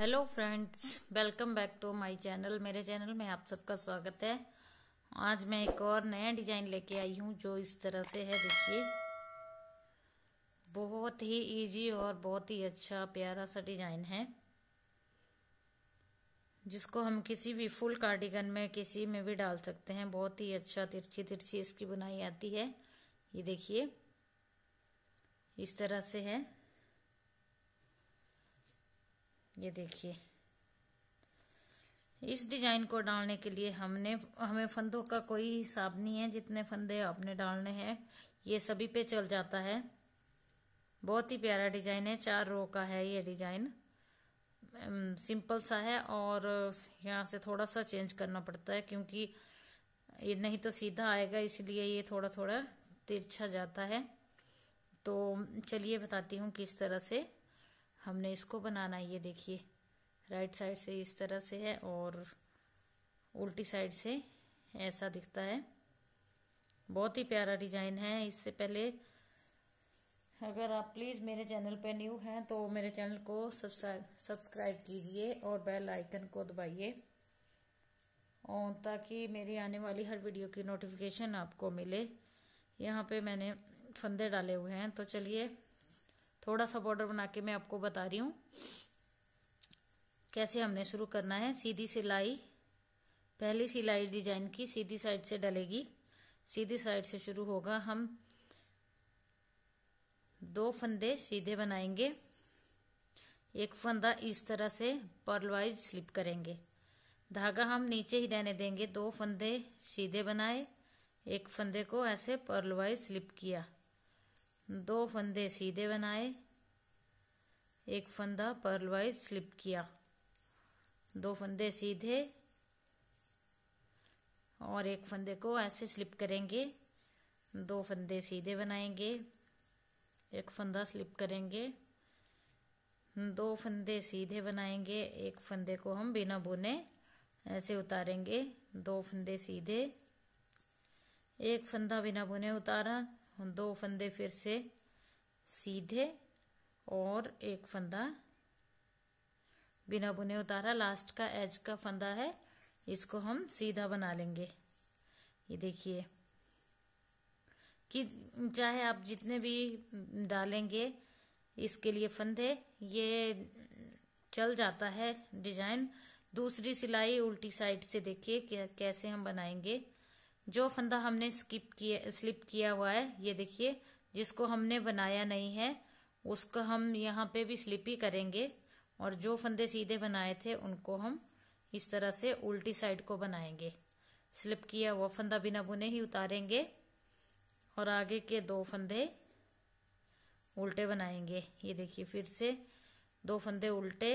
hello friends welcome back to my channel मेरे channel में आप सबका स्वागत है आज मैं एक और नया डिजाइन लेके आई हूँ जो इस तरह से है देखिए बहुत ही इजी और बहुत ही अच्छा प्यारा सा डिजाइन है जिसको हम किसी भी फुल कार्डिगन में किसी में भी डाल सकते हैं बहुत ही अच्छा तिरछी तिरछी इसकी बुनाई आती है ये देखिए इस तरह से है ये देखिए इस डिजाइन को डालने के लिए हमने हमें फंदों का कोई हिसाब नहीं है जितने फंदे आपने डालने हैं ये सभी पे चल जाता है बहुत ही प्यारा डिजाइन है चार रो का है ये डिजाइन सिंपल सा है और यहाँ से थोड़ा सा चेंज करना पड़ता है क्योंकि ये नहीं तो सीधा आएगा इसलिए ये थोड़ा थोड़ा तिरछा जाता है तो चलिए बताती हूँ किस तरह से हमने इसको बनाना है ये देखिए राइट साइड से इस तरह से है और उल्टी साइड से ऐसा दिखता है बहुत ही प्यारा डिजाइन है इससे पहले अगर आप प्लीज़ मेरे चैनल पर न्यू हैं तो मेरे चैनल को सब्सक्राइब कीजिए और बेल आइकन को दबाइए और ताकि मेरी आने वाली हर वीडियो की नोटिफिकेशन आपको मिले यहाँ पे मैंने फंदे डाले हुए हैं तो चलिए थोड़ा सा बॉर्डर बना के मैं आपको बता रही हूँ कैसे हमने शुरू करना है सीधी सिलाई पहली सिलाई डिजाइन की सीधी साइड से डलेगी सीधी साइड से शुरू होगा हम दो फंदे सीधे बनाएंगे एक फंदा इस तरह से पर्लवाइज स्लिप करेंगे धागा हम नीचे ही रहने देंगे दो फंदे सीधे बनाए एक फंदे को ऐसे पर्लवाइज स्लिप किया दो फंदे सीधे बनाए एक फंदा पर्ल वाइज स्लिप किया दो फंदे सीधे और एक फंदे को ऐसे स्लिप करेंगे दो फंदे सीधे बनाएंगे एक फंदा स्लिप करेंगे दो फंदे सीधे बनाएंगे एक फंदे को हम बिना बुने ऐसे उतारेंगे दो फंदे सीधे एक फंदा बिना बुने उतारा दो फंदे फिर से सीधे और एक फंदा बिना बुने उतारा लास्ट का एज का फंदा है इसको हम सीधा बना लेंगे ये देखिए कि चाहे आप जितने भी डालेंगे इसके लिए फंदे ये चल जाता है डिजाइन दूसरी सिलाई उल्टी साइड से देखिए कैसे हम बनाएंगे जो फंदा हमने स्किप किया स्लिप किया हुआ है ये देखिए जिसको हमने बनाया नहीं है उसका हम यहाँ पे भी स्लिप ही करेंगे और जो फंदे सीधे बनाए थे उनको हम इस तरह से उल्टी साइड को बनाएंगे स्लिप किया हुआ फंदा बिना बुने ही उतारेंगे और आगे के दो फंदे उल्टे बनाएंगे ये देखिए फिर से दो फंदे उल्टे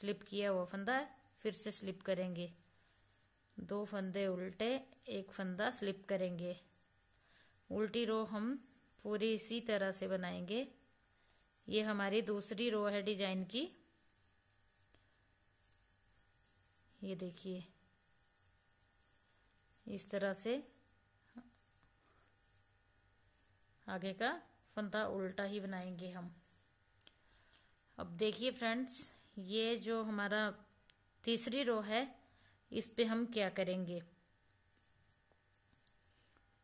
स्लिप किया हुआ फंदा फिर से स्लिप करेंगे दो फंदे उल्टे एक फंदा स्लिप करेंगे उल्टी रो हम पूरी इसी तरह से बनाएंगे ये हमारी दूसरी रो है डिजाइन की ये देखिए इस तरह से आगे का फंदा उल्टा ही बनाएंगे हम अब देखिए फ्रेंड्स ये जो हमारा तीसरी रो है इस पे हम क्या करेंगे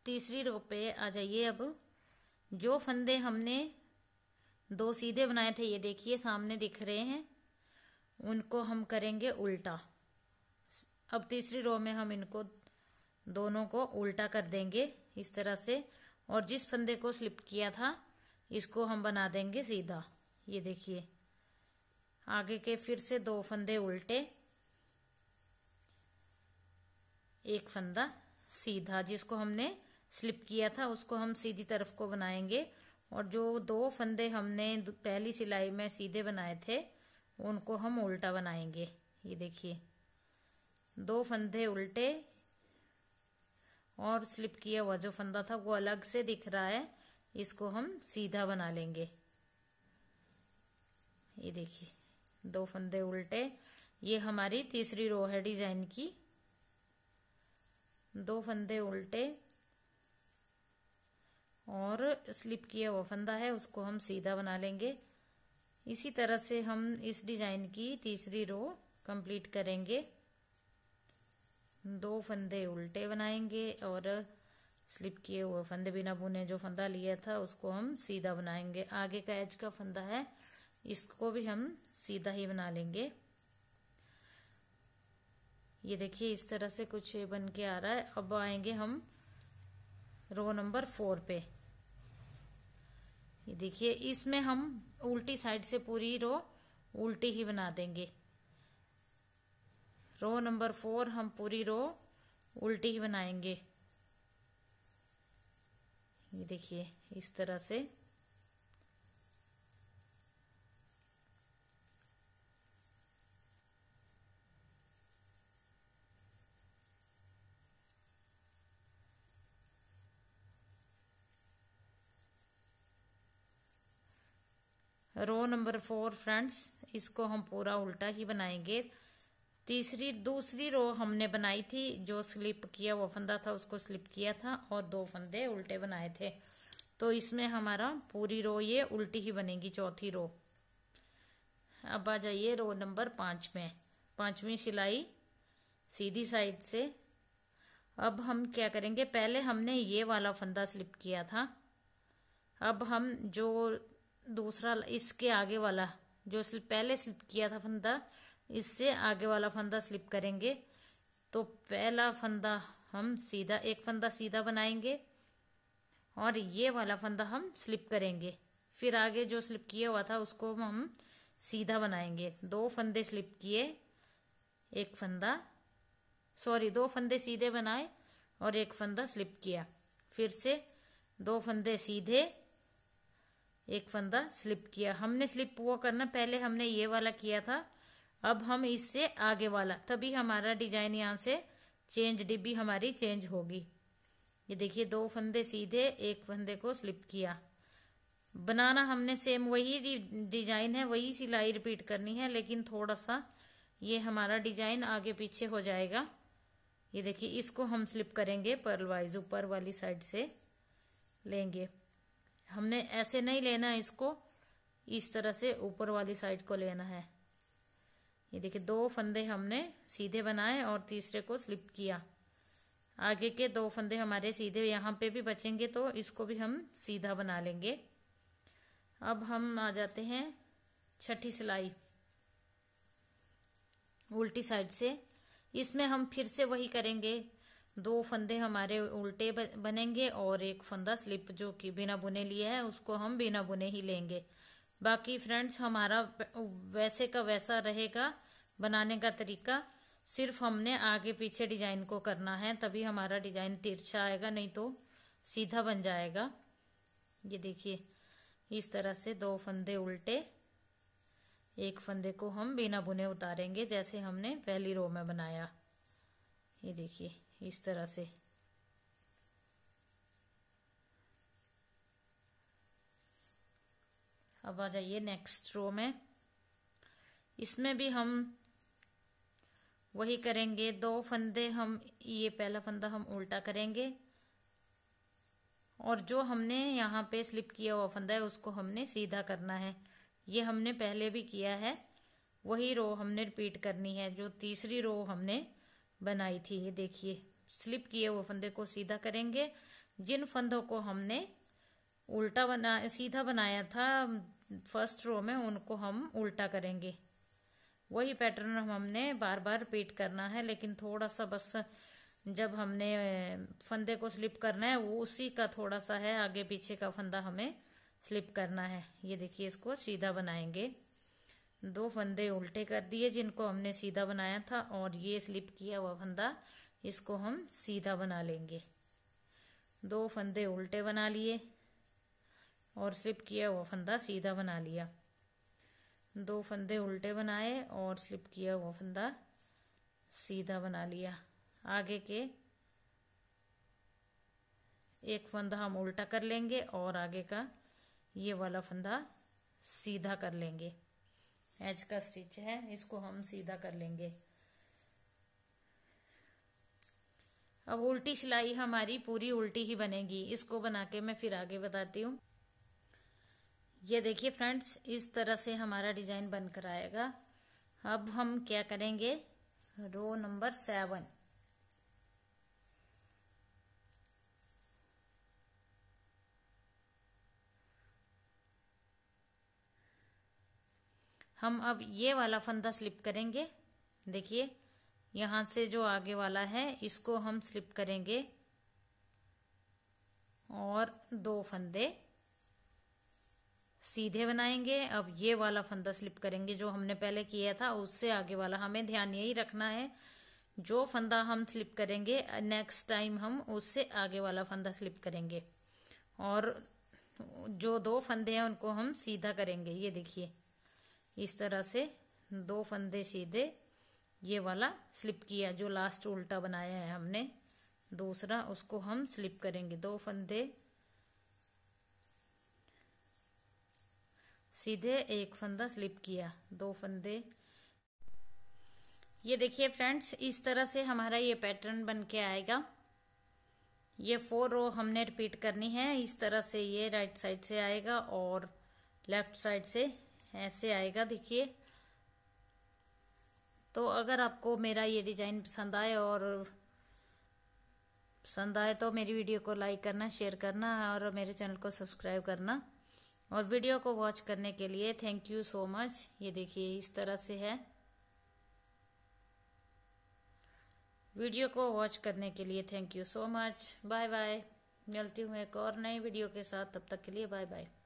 तीसरी रो पे आ जाइए अब जो फंदे हमने दो सीधे बनाए थे ये देखिए सामने दिख रहे हैं उनको हम करेंगे उल्टा अब तीसरी रो में हम इनको दोनों को उल्टा कर देंगे इस तरह से और जिस फंदे को स्लिप किया था इसको हम बना देंगे सीधा ये देखिए आगे के फिर से दो फंदे उल्टे एक फंदा सीधा जिसको हमने स्लिप किया था उसको हम सीधी तरफ को बनाएंगे और जो दो फंदे हमने पहली सिलाई में सीधे बनाए थे उनको हम उल्टा बनाएंगे ये देखिए दो फंदे उल्टे और स्लिप किया हुआ जो फंदा था वो अलग से दिख रहा है इसको हम सीधा बना लेंगे ये देखिए दो फंदे उल्टे ये हमारी तीसरी रो है डिजाइन की दो फंदे उल्टे और स्लिप किया हुआ फंदा है उसको हम सीधा बना लेंगे इसी तरह से हम इस डिजाइन की तीसरी रो कंप्लीट करेंगे दो फंदे उल्टे बनाएंगे और स्लिप किए हुए फंदे बिना बुने जो फंदा लिया था उसको हम सीधा बनाएंगे आगे का एज का फंदा है इसको भी हम सीधा ही बना लेंगे ये देखिए इस तरह से कुछ बन के आ रहा है अब आएंगे हम रो नंबर फोर पे ये देखिए इसमें हम उल्टी साइड से पूरी रो उल्टी ही बना देंगे रो नंबर फोर हम पूरी रो उल्टी ही बनाएंगे ये देखिए इस तरह से रो नंबर फोर फ्रेंड्स इसको हम पूरा उल्टा ही बनाएंगे तीसरी दूसरी रो हमने बनाई थी जो स्लिप किया वो फंदा था उसको स्लिप किया था और दो फंदे उल्टे बनाए थे तो इसमें हमारा पूरी रो ये उल्टी ही बनेगी चौथी रो अब आ जाइए रो नंबर पाँच में पाँचवीं सिलाई सीधी साइड से अब हम क्या करेंगे पहले हमने ये वाला फंदा स्लिप किया था अब हम जो दूसरा इसके आगे वाला जो स्लिप पहले स्लिप किया था फंदा इससे आगे वाला फंदा स्लिप करेंगे तो पहला फंदा हम सीधा एक फंदा सीधा बनाएंगे और ये वाला फंदा हम स्लिप करेंगे फिर आगे जो स्लिप किया हुआ था उसको हम सीधा बनाएंगे दो फंदे स्लिप किए एक फंदा सॉरी दो फंदे सीधे बनाए और एक फंदा स्लिप किया फिर से दो फंदे सीधे एक फंदा स्लिप किया हमने स्लिप वो करना पहले हमने ये वाला किया था अब हम इससे आगे वाला तभी हमारा डिजाइन यहाँ से चेंज डिब्बी हमारी चेंज होगी ये देखिए दो फंदे सीधे एक फंदे को स्लिप किया बनाना हमने सेम वही डिजाइन है वही सिलाई रिपीट करनी है लेकिन थोड़ा सा ये हमारा डिजाइन आगे पीछे हो जाएगा ये देखिए इसको हम स्लिप करेंगे पर्लवाइज ऊपर वाली साइड से लेंगे हमने ऐसे नहीं लेना है इसको इस तरह से ऊपर वाली साइड को लेना है ये देखिए दो फंदे हमने सीधे बनाए और तीसरे को स्लिप किया आगे के दो फंदे हमारे सीधे यहाँ पे भी बचेंगे तो इसको भी हम सीधा बना लेंगे अब हम आ जाते हैं छठी सिलाई उल्टी साइड से इसमें हम फिर से वही करेंगे दो फंदे हमारे उल्टे बनेंगे और एक फंदा स्लिप जो कि बिना बुने लिए है उसको हम बिना बुने ही लेंगे बाकी फ्रेंड्स हमारा वैसे का वैसा रहेगा बनाने का तरीका सिर्फ हमने आगे पीछे डिजाइन को करना है तभी हमारा डिजाइन तिरछा आएगा नहीं तो सीधा बन जाएगा ये देखिए इस तरह से दो फंदे उल्टे एक फंदे को हम बिना बुने उतारेंगे जैसे हमने पहली रो में बनाया ये देखिए इस तरह से अब आ जाइए नेक्स्ट रो में इसमें भी हम वही करेंगे दो फंदे हम ये पहला फंदा हम उल्टा करेंगे और जो हमने यहाँ पे स्लिप किया हुआ फंदा है उसको हमने सीधा करना है ये हमने पहले भी किया है वही रो हमने रिपीट करनी है जो तीसरी रो हमने बनाई थी ये देखिए स्लिप किए हुए फंदे को सीधा करेंगे जिन फंदों को हमने उल्टा बना सीधा बनाया था फर्स्ट रो में उनको हम उल्टा करेंगे वही पैटर्न हम हमने बार बार रिपीट करना है लेकिन थोड़ा सा बस जब हमने फंदे को स्लिप करना है वो उसी का थोड़ा सा है आगे पीछे का फंदा हमें स्लिप करना है ये देखिए इसको सीधा बनाएंगे दो फंदे उल्टे कर दिए जिनको हमने सीधा बनाया था और ये स्लिप किया हुआ फंदा इसको हम सीधा बना लेंगे दो फंदे उल्टे बना लिए और स्लिप किया हुआ फंदा सीधा बना लिया दो फंदे उल्टे बनाए और स्लिप किया हुआ फंदा सीधा बना लिया आगे के एक फंदा हम उल्टा कर लेंगे और आगे का ये वाला फंदा सीधा कर लेंगे एज का स्टिच है इसको हम सीधा कर लेंगे अब उल्टी सिलाई हमारी पूरी उल्टी ही बनेगी इसको बना के मैं फिर आगे बताती हूँ ये देखिए फ्रेंड्स इस तरह से हमारा डिजाइन बनकर आएगा अब हम क्या करेंगे रो नंबर सेवन हम अब ये वाला फंदा स्लिप करेंगे देखिए यहाँ से जो आगे वाला है इसको हम स्लिप करेंगे और दो फंदे सीधे बनाएंगे अब ये वाला फंदा स्लिप करेंगे जो हमने पहले किया था उससे आगे वाला हमें ध्यान यही रखना है जो फंदा हम स्लिप करेंगे नेक्स्ट टाइम हम उससे आगे वाला फंदा स्लिप करेंगे और जो दो फंदे हैं उनको हम सीधा करेंगे ये देखिए इस तरह से दो फंदे सीधे ये वाला स्लिप किया जो लास्ट उल्टा बनाया है हमने दूसरा उसको हम स्लिप करेंगे दो फंदे सीधे एक फंदा स्लिप किया दो फंदे ये देखिए फ्रेंड्स इस तरह से हमारा ये पैटर्न बन के आएगा ये फोर रो हमने रिपीट करनी है इस तरह से ये राइट साइड से आएगा और लेफ्ट साइड से ऐसे आएगा देखिए तो अगर आपको मेरा ये डिज़ाइन पसंद आए और पसंद आए तो मेरी वीडियो को लाइक करना शेयर करना और मेरे चैनल को सब्सक्राइब करना और वीडियो को वॉच करने के लिए थैंक यू सो मच ये देखिए इस तरह से है वीडियो को वॉच करने के लिए thank you so much bye bye मिलती हूँ एक और नई वीडियो के साथ तब तक के लिए बाय बाय